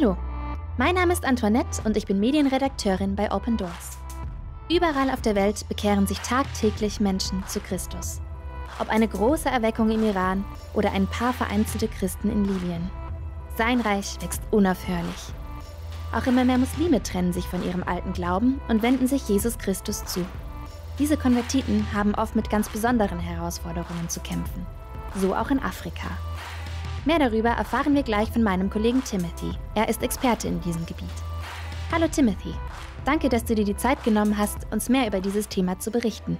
Hallo, mein Name ist Antoinette und ich bin Medienredakteurin bei Open Doors. Überall auf der Welt bekehren sich tagtäglich Menschen zu Christus. Ob eine große Erweckung im Iran oder ein paar vereinzelte Christen in Libyen. Sein Reich wächst unaufhörlich. Auch immer mehr Muslime trennen sich von ihrem alten Glauben und wenden sich Jesus Christus zu. Diese Konvertiten haben oft mit ganz besonderen Herausforderungen zu kämpfen. So auch in Afrika. Mehr darüber erfahren wir gleich von meinem Kollegen Timothy. Er ist Experte in diesem Gebiet. Hallo Timothy. Danke, dass du dir die Zeit genommen hast, uns mehr über dieses Thema zu berichten.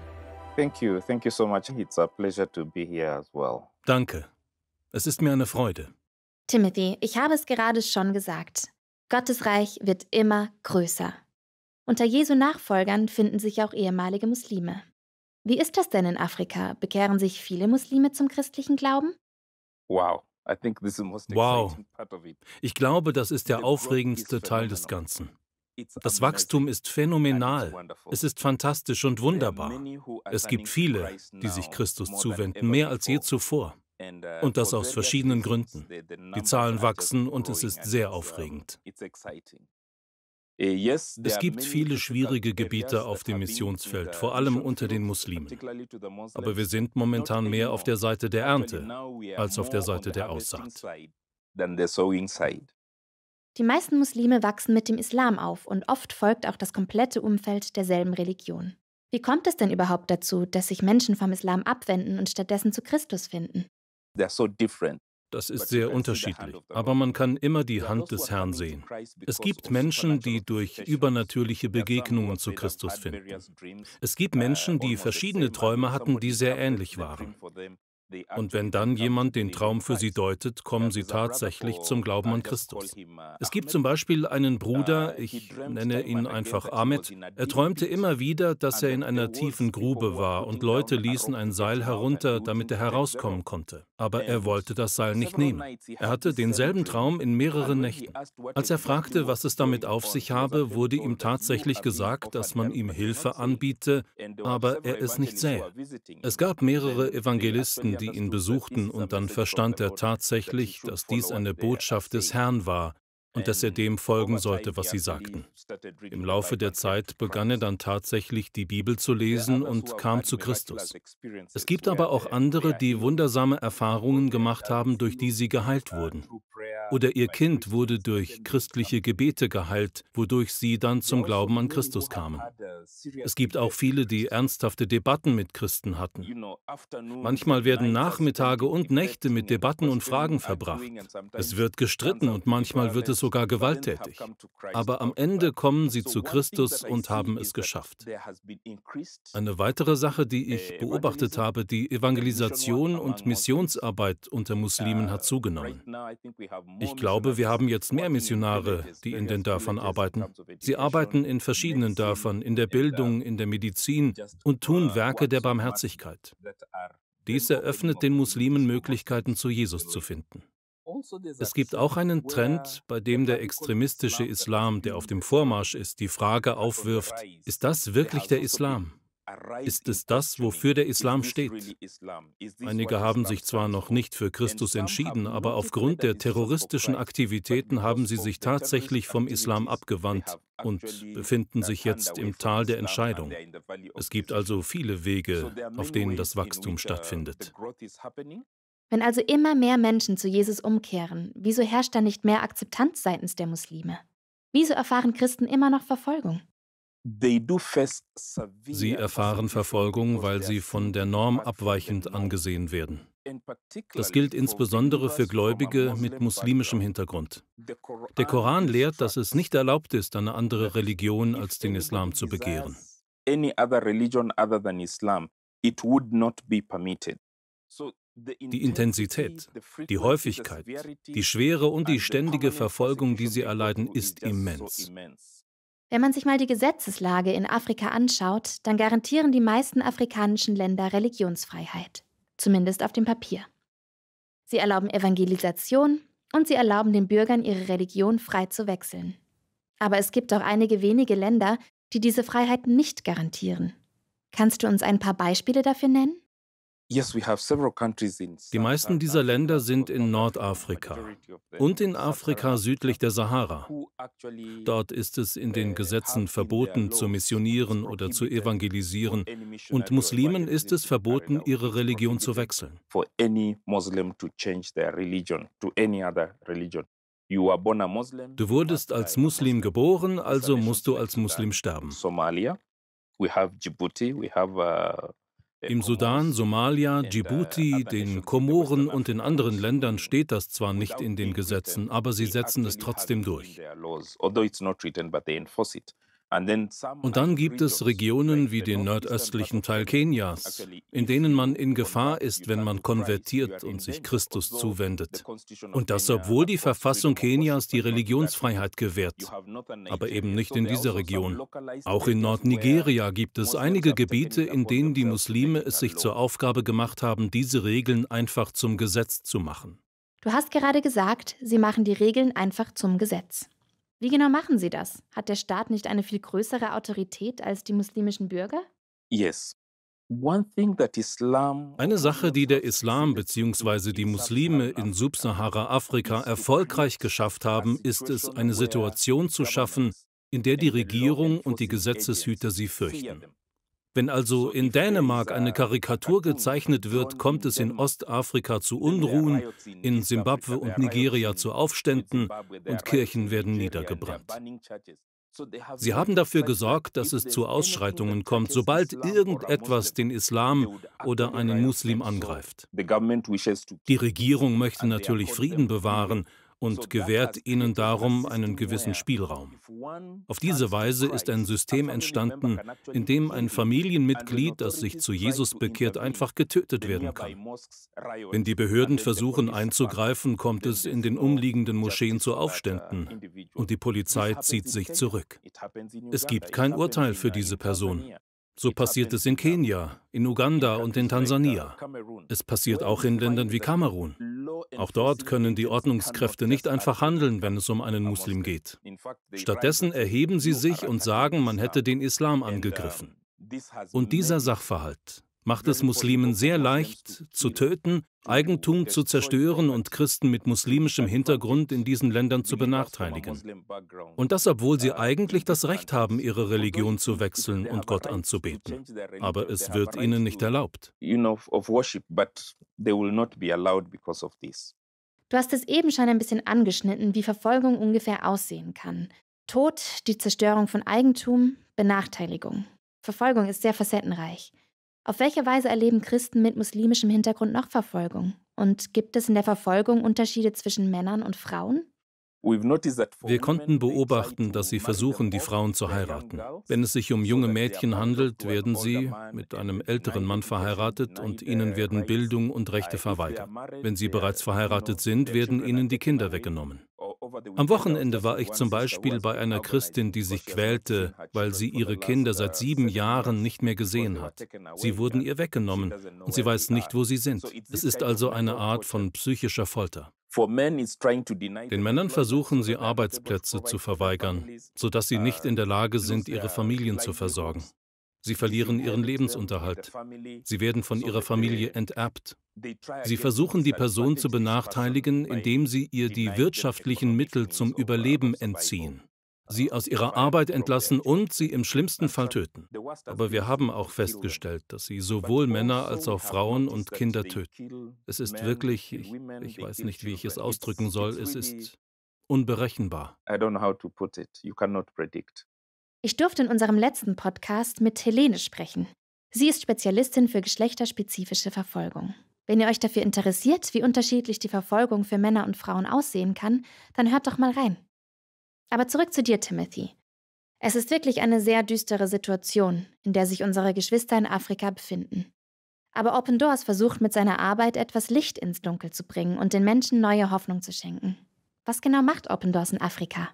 Thank you. Thank you so much. It's a pleasure to be here as well. Danke. Es ist mir eine Freude. Timothy, ich habe es gerade schon gesagt. Gottes Reich wird immer größer. Unter Jesu Nachfolgern finden sich auch ehemalige Muslime. Wie ist das denn in Afrika? Bekehren sich viele Muslime zum christlichen Glauben? Wow, Wow. Ich glaube, das ist der aufregendste Teil des Ganzen. Das Wachstum ist phänomenal. Es ist fantastisch und wunderbar. Es gibt viele, die sich Christus zuwenden, mehr als je zuvor. Uh, und das aus verschiedenen Gründen. Die Zahlen wachsen und es ist sehr aufregend. Äh, es gibt viele schwierige Gebiete auf dem Missionsfeld, uh, vor allem unter den Muslimen. Aber wir sind momentan mehr auf der Seite der Ernte als auf der Seite der Aussaat. Die meisten Muslime wachsen mit dem Islam auf und oft folgt auch das komplette Umfeld derselben Religion. Wie kommt es denn überhaupt dazu, dass sich Menschen vom Islam abwenden und stattdessen zu Christus finden? They're so different. Das ist sehr unterschiedlich, aber man kann immer die Hand des Herrn sehen. Es gibt Menschen, uh, die durch übernatürliche Begegnungen zu Christus finden. Es gibt Menschen, die verschiedene Träume hatten, die sehr ähnlich waren. Und wenn dann jemand den Traum für sie deutet, kommen sie tatsächlich zum Glauben an Christus. Es gibt zum Beispiel einen Bruder, ich nenne ihn einfach Ahmed, er träumte immer wieder, dass er in einer tiefen Grube war und Leute ließen ein Seil herunter, damit er herauskommen konnte. Aber er wollte das Seil nicht nehmen. Er hatte denselben Traum in mehreren Nächten. Als er fragte, was es damit auf sich habe, wurde ihm tatsächlich gesagt, dass man ihm Hilfe anbiete, aber er es nicht sähe. Es gab mehrere Evangelisten, die ihn besuchten, und dann verstand er tatsächlich, dass dies eine Botschaft des Herrn war und dass er dem folgen sollte, was sie sagten. Im Laufe der Zeit begann er dann tatsächlich die Bibel zu lesen und kam zu Christus. Es gibt aber auch andere, die wundersame Erfahrungen gemacht haben, durch die sie geheilt wurden oder ihr Kind wurde durch christliche Gebete geheilt, wodurch sie dann zum Glauben an Christus kamen. Es gibt auch viele, die ernsthafte Debatten mit Christen hatten. Manchmal werden Nachmittage und Nächte mit Debatten und Fragen verbracht. Es wird gestritten und manchmal wird es sogar gewalttätig. Aber am Ende kommen sie zu Christus und haben es geschafft. Eine weitere Sache, die ich uh, beobachtet habe, die Evangelisation und Missionsarbeit unter Muslimen hat uh, zugenommen. Ich glaube, wir haben jetzt mehr Missionare, die in den Dörfern arbeiten. Sie arbeiten in verschiedenen Dörfern, in der Bildung, in der Medizin und tun Werke der Barmherzigkeit. Dies eröffnet den Muslimen Möglichkeiten, zu Jesus zu finden. Es gibt auch einen Trend, bei dem der extremistische Islam, der auf dem Vormarsch ist, die Frage aufwirft, ist das wirklich der Islam? Ist es das, wofür der Islam steht? Einige haben sich zwar noch nicht für Christus entschieden, aber aufgrund der terroristischen Aktivitäten haben sie sich tatsächlich vom Islam abgewandt und befinden sich jetzt im Tal der Entscheidung. Es gibt also viele Wege, auf denen das Wachstum uh, stattfindet. Wenn also immer mehr Menschen zu Jesus umkehren, wieso herrscht da nicht mehr Akzeptanz seitens der Muslime? Wieso erfahren Christen immer noch Verfolgung? Sie erfahren Verfolgung, weil sie von der Norm abweichend angesehen werden. Das gilt insbesondere für Gläubige mit muslimischem Hintergrund. Der Koran lehrt, dass es nicht erlaubt ist, eine andere Religion als den Islam zu begehren. Die Intensität, die Häufigkeit, die Schwere und die ständige Verfolgung, die sie erleiden, ist immens. Wenn man sich mal die Gesetzeslage in Afrika anschaut, dann garantieren die meisten afrikanischen Länder Religionsfreiheit, zumindest auf dem Papier. Sie erlauben Evangelisation und sie erlauben den Bürgern, ihre Religion frei zu wechseln. Aber es gibt auch einige wenige Länder, die diese Freiheit nicht garantieren. Kannst du uns ein paar Beispiele dafür nennen? Die meisten dieser Länder sind in Nordafrika und in Afrika südlich der Sahara. Dort ist es in den äh, Gesetzen verboten, zu missionieren oder zu evangelisieren, und Muslimen ist es verboten, ihre Religion zu wechseln. Du wurdest als Muslim geboren, also musst du als Muslim sterben. Somalia, wir haben Djibouti, wir haben. Uh, im Sudan, Somalia, Djibouti, den Komoren und in anderen Ländern steht das zwar nicht in den Gesetzen, aber sie setzen es trotzdem durch. Und dann gibt es Regionen wie den nordöstlichen Teil Kenias, also in denen man in Gefahr ist, wenn man konvertiert und sich Christus zuwendet. Und das, obwohl die Verfassung Kenias die Religionsfreiheit gewährt, aber eben nicht in dieser also Region. Auch in Nordnigeria gibt es einige Gebiete, in denen die Muslime es sich zur Aufgabe gemacht haben, diese Regeln einfach zum Gesetz zu machen. Du hast gerade gesagt, sie machen die Regeln einfach zum Gesetz. Wie genau machen Sie das? Hat der Staat nicht eine viel größere Autorität als die muslimischen Bürger? Yes. Eine Sache, die der Islam bzw. die Muslime in Subsahara-Afrika erfolgreich geschafft haben, ist es, eine Situation zu schaffen, in der die Regierung und die Gesetzeshüter sie fürchten. Wenn also in Dänemark eine Karikatur gezeichnet wird, kommt es in Ostafrika zu Unruhen, in Simbabwe und Nigeria zu Aufständen und Kirchen werden niedergebrannt. Sie haben dafür gesorgt, dass es zu Ausschreitungen kommt, sobald irgendetwas den Islam oder einen Muslim angreift. Die Regierung möchte natürlich Frieden bewahren und gewährt ihnen darum einen gewissen Spielraum. Auf diese Weise ist ein System entstanden, in dem ein Familienmitglied, das sich zu Jesus bekehrt, einfach getötet werden kann. Wenn die Behörden versuchen einzugreifen, kommt es in den umliegenden Moscheen zu uh, Aufständen und die Polizei zieht sich zurück. Es gibt kein Urteil für diese Person. So passiert es in Kenia, in Uganda und in Tansania. Es passiert auch in Ländern wie Kamerun. Auch dort können die Ordnungskräfte nicht einfach handeln, wenn es um einen Muslim geht. Stattdessen erheben sie sich und sagen, man hätte den Islam angegriffen. Und dieser Sachverhalt, macht es Muslimen sehr leicht, zu töten, Eigentum zu zerstören und Christen mit muslimischem Hintergrund in diesen Ländern zu benachteiligen. Und das, obwohl sie eigentlich das Recht haben, ihre Religion zu wechseln und Gott anzubeten. Aber es wird ihnen nicht erlaubt. Du hast es eben schon ein bisschen angeschnitten, wie Verfolgung ungefähr aussehen kann. Tod, die Zerstörung von Eigentum, Benachteiligung. Verfolgung ist sehr facettenreich. Auf welche Weise erleben Christen mit muslimischem Hintergrund noch Verfolgung? Und gibt es in der Verfolgung Unterschiede zwischen Männern und Frauen? Wir konnten beobachten, dass sie versuchen, die Frauen zu heiraten. Wenn es sich um junge Mädchen handelt, werden sie mit einem älteren Mann verheiratet und ihnen werden Bildung und Rechte verweigert. Wenn sie bereits verheiratet sind, werden ihnen die Kinder weggenommen. Am Wochenende war ich zum Beispiel bei einer Christin, die sich quälte, weil sie ihre Kinder seit sieben Jahren nicht mehr gesehen hat. Sie wurden ihr weggenommen und sie weiß nicht, wo sie sind. Es ist also eine Art von psychischer Folter. Den Männern versuchen sie Arbeitsplätze zu verweigern, sodass sie nicht in der Lage sind, ihre Familien zu versorgen. Sie verlieren ihren Lebensunterhalt. Sie werden von ihrer Familie enterbt. Sie versuchen, die Person zu benachteiligen, indem sie ihr die wirtschaftlichen Mittel zum Überleben entziehen, sie äh, aus ihrer Arbeit entlassen und sie im schlimmsten Fall töten. Aber wir haben auch festgestellt, dass sie sowohl Männer also als auch Frauen und Kinder töten. Es ist wirklich, ich, ich weiß nicht, wie ich es ausdrücken soll, es ist unberechenbar. I don't know how to put it. Ich durfte in unserem letzten Podcast mit Helene sprechen. Sie ist Spezialistin für geschlechterspezifische Verfolgung. Wenn ihr euch dafür interessiert, wie unterschiedlich die Verfolgung für Männer und Frauen aussehen kann, dann hört doch mal rein. Aber zurück zu dir, Timothy. Es ist wirklich eine sehr düstere Situation, in der sich unsere Geschwister in Afrika befinden. Aber Open Doors versucht mit seiner Arbeit etwas Licht ins Dunkel zu bringen und den Menschen neue Hoffnung zu schenken. Was genau macht Open Doors in Afrika?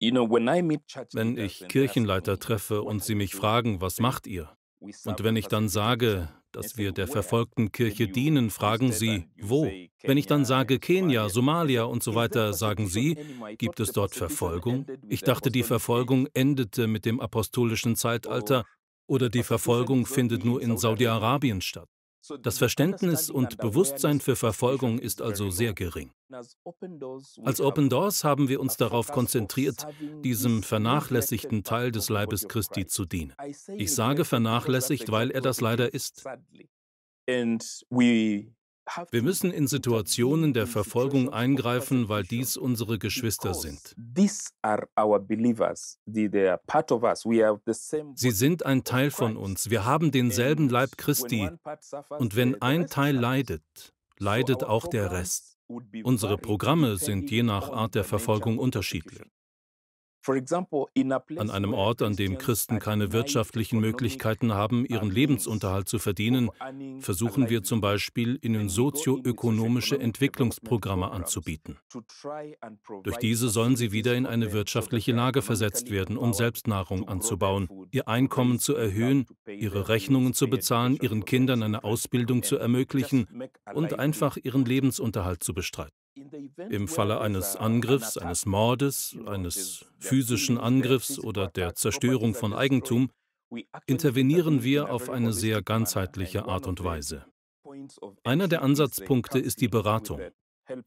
Wenn ich Kirchenleiter treffe und sie mich fragen, was macht ihr? Und wenn ich dann sage, dass wir der verfolgten Kirche dienen, fragen sie, wo? Wenn ich dann sage Kenia, Somalia und so weiter, sagen sie, gibt es dort Verfolgung? Ich dachte, die Verfolgung endete mit dem apostolischen Zeitalter oder die Verfolgung findet nur in Saudi-Arabien statt. Das Verständnis und Bewusstsein für Verfolgung ist also sehr gering. Als Open Doors haben wir uns darauf konzentriert, diesem vernachlässigten Teil des Leibes Christi zu dienen. Ich sage vernachlässigt, weil er das leider ist. Wir müssen in Situationen der Verfolgung eingreifen, weil dies unsere Geschwister sind. Sie sind ein Teil von uns. Wir haben denselben Leib Christi. Und wenn ein Teil leidet, leidet auch der Rest. Unsere Programme sind je nach Art der Verfolgung unterschiedlich. An einem Ort, an dem Christen keine wirtschaftlichen Möglichkeiten haben, ihren Lebensunterhalt zu verdienen, versuchen wir zum Beispiel, ihnen sozioökonomische Entwicklungsprogramme anzubieten. Durch diese sollen sie wieder in eine wirtschaftliche Lage versetzt werden, um Selbstnahrung anzubauen, ihr Einkommen zu erhöhen, ihre Rechnungen zu bezahlen, ihren Kindern eine Ausbildung zu ermöglichen und einfach ihren Lebensunterhalt zu bestreiten. Im Falle eines Angriffs, eines Mordes, eines physischen Angriffs oder der Zerstörung von Eigentum intervenieren wir auf eine sehr ganzheitliche Art und Weise. Einer der Ansatzpunkte ist die Beratung.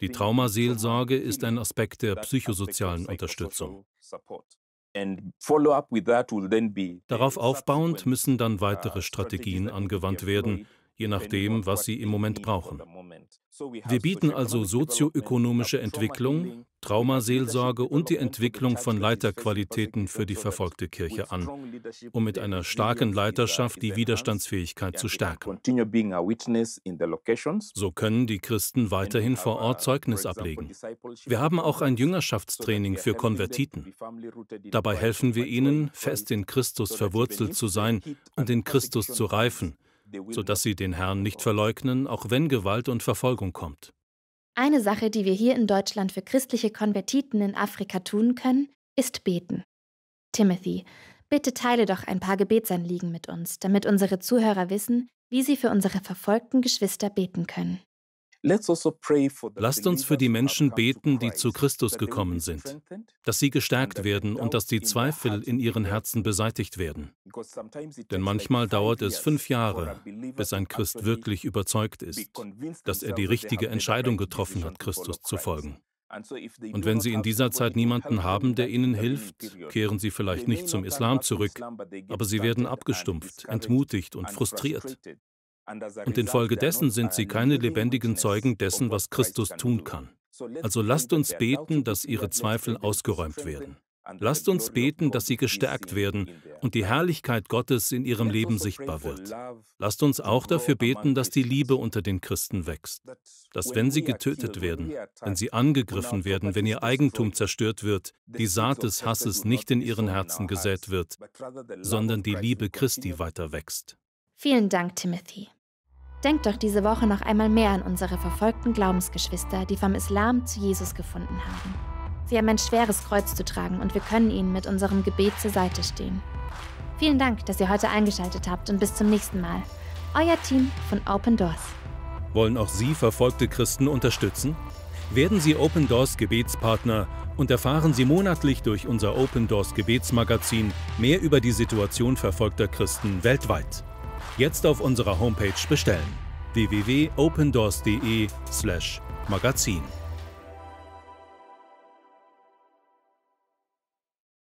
Die Traumaseelsorge ist ein Aspekt der psychosozialen Unterstützung. Darauf aufbauend müssen dann weitere Strategien angewandt werden, je nachdem, was sie im Moment brauchen. Wir bieten also sozioökonomische Entwicklung, Traumaseelsorge und die Entwicklung von Leiterqualitäten für die verfolgte Kirche an, um mit einer starken Leiterschaft die Widerstandsfähigkeit zu stärken. So können die Christen weiterhin vor Ort Zeugnis ablegen. Wir haben auch ein Jüngerschaftstraining für Konvertiten. Dabei helfen wir ihnen, fest in Christus verwurzelt zu sein und in Christus zu reifen sodass sie den Herrn nicht verleugnen, auch wenn Gewalt und Verfolgung kommt. Eine Sache, die wir hier in Deutschland für christliche Konvertiten in Afrika tun können, ist beten. Timothy, bitte teile doch ein paar Gebetsanliegen mit uns, damit unsere Zuhörer wissen, wie sie für unsere verfolgten Geschwister beten können. Also Lasst uns für die Menschen beten, die zu Christus gekommen sind, dass sie gestärkt werden und dass die Zweifel in ihren Herzen beseitigt werden. Denn manchmal dauert es fünf Jahre, bis ein Christ wirklich überzeugt ist, dass er die richtige Entscheidung getroffen hat, Christus zu folgen. Und wenn Sie in dieser Zeit niemanden haben, der Ihnen hilft, kehren Sie vielleicht nicht zum Islam zurück, aber Sie werden abgestumpft, entmutigt und frustriert. Und infolgedessen sind sie keine lebendigen Zeugen dessen, was Christus tun kann. Also lasst uns beten, dass ihre Zweifel ausgeräumt werden. Lasst uns beten, dass sie gestärkt werden und die Herrlichkeit Gottes in ihrem Leben also sichtbar wird. Lasst uns auch dafür beten, dass die Liebe unter den Christen wächst, dass wenn sie getötet werden, wenn sie angegriffen werden, wenn ihr Eigentum zerstört wird, die Saat des Hasses nicht in ihren Herzen gesät wird, sondern die Liebe Christi weiter wächst. Vielen Dank, Timothy. Denkt doch diese Woche noch einmal mehr an unsere verfolgten Glaubensgeschwister, die vom Islam zu Jesus gefunden haben. Sie haben ein schweres Kreuz zu tragen und wir können ihnen mit unserem Gebet zur Seite stehen. Vielen Dank, dass ihr heute eingeschaltet habt und bis zum nächsten Mal. Euer Team von Open Doors. Wollen auch Sie verfolgte Christen unterstützen? Werden Sie Open Doors Gebetspartner und erfahren Sie monatlich durch unser Open Doors Gebetsmagazin mehr über die Situation verfolgter Christen weltweit. Jetzt auf unserer Homepage bestellen www.opendoors.de/magazin.